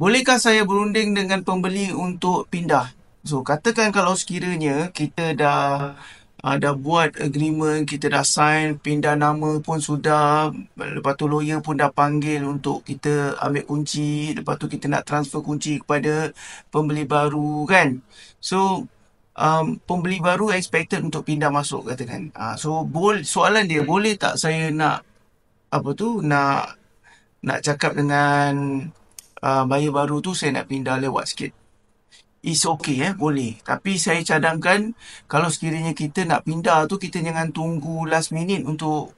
Bolehkah saya berunding dengan pembeli untuk pindah? So katakan kalau sekiranya kita dah ada ah, uh, buat agreement, kita dah sign, pindah nama pun sudah, lepas tu lawyer pun dah panggil untuk kita ambil kunci, lepas tu kita nak transfer kunci kepada pembeli baru kan. So um, pembeli baru expected untuk pindah masuk katakan. Uh, so boleh soalan dia boleh tak saya nak apa tu nak nak cakap dengan uh, ah, bayi baru tu saya nak pindah lewat sikit. It's okay eh, boleh. Tapi saya cadangkan kalau sekiranya kita nak pindah tu kita jangan tunggu last minute untuk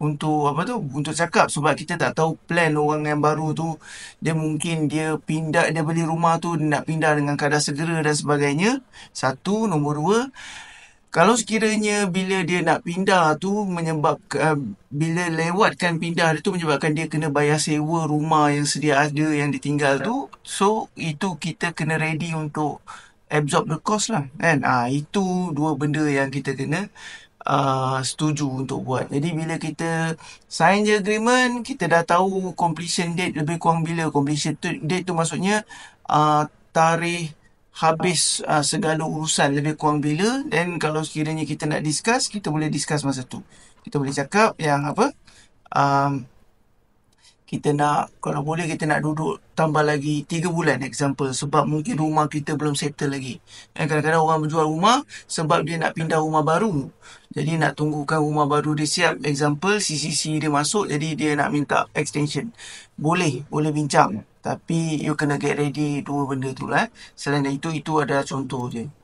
untuk apa tu untuk cakap sebab kita tak tahu plan orang yang baru tu dia mungkin dia pindah dia beli rumah tu dia nak pindah dengan kadar segera dan sebagainya satu nombor dua kalau sekiranya bila dia nak pindah tu menyebabkan bila lewatkan pindah dia tu menyebabkan dia kena bayar sewa rumah yang sedia ada yang ditinggal tu so itu kita kena ready untuk absorb the cost lah kan ah ha, itu dua benda yang kita kena uh, setuju untuk buat jadi bila kita sign the agreement kita dah tahu completion date lebih kurang bila completion date tu maksudnya uh, tarikh habis uh, segala urusan lebih kurang bila dan kalau sekiranya kita nak discuss kita boleh discuss masa tu kita boleh cakap yang apa um, kita nak kalau boleh kita nak duduk tambah lagi 3 bulan example sebab mungkin rumah kita belum settle lagi. Dan kadang-kadang orang menjual rumah sebab dia nak pindah rumah baru. Jadi nak tunggukan rumah baru dia siap example CCC dia masuk jadi dia nak minta extension. Boleh, boleh bincang. Tapi you kena get ready dua benda tu lah. Eh. Selain itu, itu ada contoh je.